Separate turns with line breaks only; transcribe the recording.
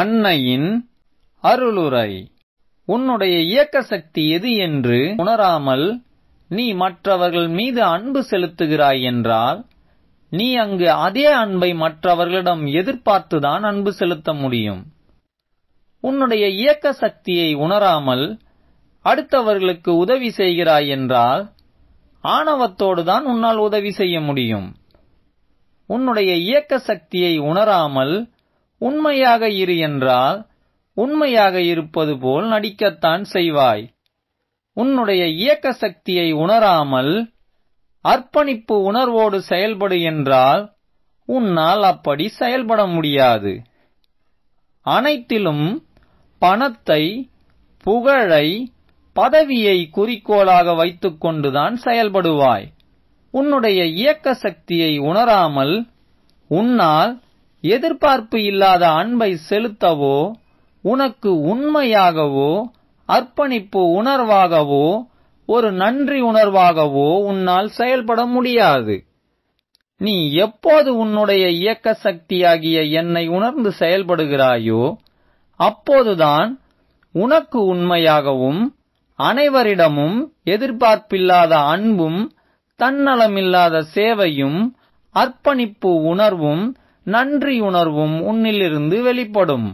அன்னையின் அருளுரை உன்னுடைய இயக்க சக்தி எது என்று உணராமல் நீ மற்றவர்கள் மீது அன்பு செலுத்துகிறாய் என்றால் நீ அங்கு அதே அன்பை மற்றவர்களிடம் எதிர்பார்த்துதான் அன்பு செலுத்த முடியும் உன்னுடைய இயக்க சக்தியை உணராமல் அடுத்தவர்களுக்கு உதவி செய்கிறாய் என்றால் ஆணவத்தோடு தான் உன்னால் உதவி செய்ய முடியும் உன்னுடைய இயக்க சக்தியை உணராமல் உண்மையாக இரு என்றால் உண்மையாக இருப்பது போல் நடிக்கத்தான் செய்வாய் உன்னுடைய இயக்க சக்தியை உணராமல் அர்ப்பணிப்பு உணர்வோடு செயல்படு என்றால் உன்னால் அப்படி செயல்பட முடியாது அனைத்திலும் பணத்தை புகழை பதவியை குறிக்கோளாக வைத்துக்கொண்டுதான் செயல்படுவாய் உன்னுடைய இயக்க சக்தியை உணராமல் உன்னால் எதிர்பார்ப்பு இல்லாத அன்பை செலுத்தவோ உனக்கு உண்மையாகவோ அர்ப்பணிப்பு உணர்வாகவோ ஒரு நன்றி உணர்வாகவோ உன்னால் செயல்பட முடியாது நீ எப்போது உன்னுடைய இயக்க சக்தியாகிய என்னை உணர்ந்து செயல்படுகிறாயோ அப்போதுதான் உனக்கு உண்மையாகவும் அனைவரிடமும் எதிர்பார்ப்பில்லாத அன்பும் தன்னலமில்லாத சேவையும் அர்ப்பணிப்பு உணர்வும் நன்றியுணர்வும் உன்னிலிருந்து வெளிப்படும்